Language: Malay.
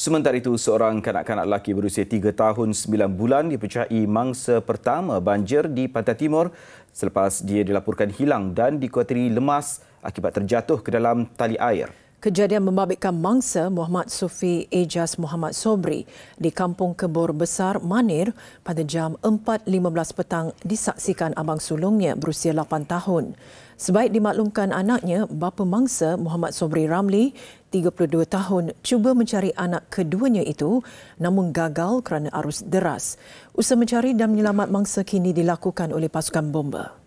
Sementara itu, seorang kanak-kanak lelaki berusia 3 tahun 9 bulan dipercayai mangsa pertama banjir di Pantai Timur selepas dia dilaporkan hilang dan dikuatiri lemas akibat terjatuh ke dalam tali air. Kejadian membabitkan mangsa Muhammad Sufi Ejaz Muhammad Sobri di Kampung Kebor Besar Manir pada jam 4.15 petang disaksikan abang sulungnya berusia 8 tahun. Sebaik dimaklumkan anaknya, bapa mangsa Muhammad Sobri Ramli, 32 tahun, cuba mencari anak keduanya itu namun gagal kerana arus deras. Usaha mencari dan menyelamat mangsa kini dilakukan oleh pasukan bomba.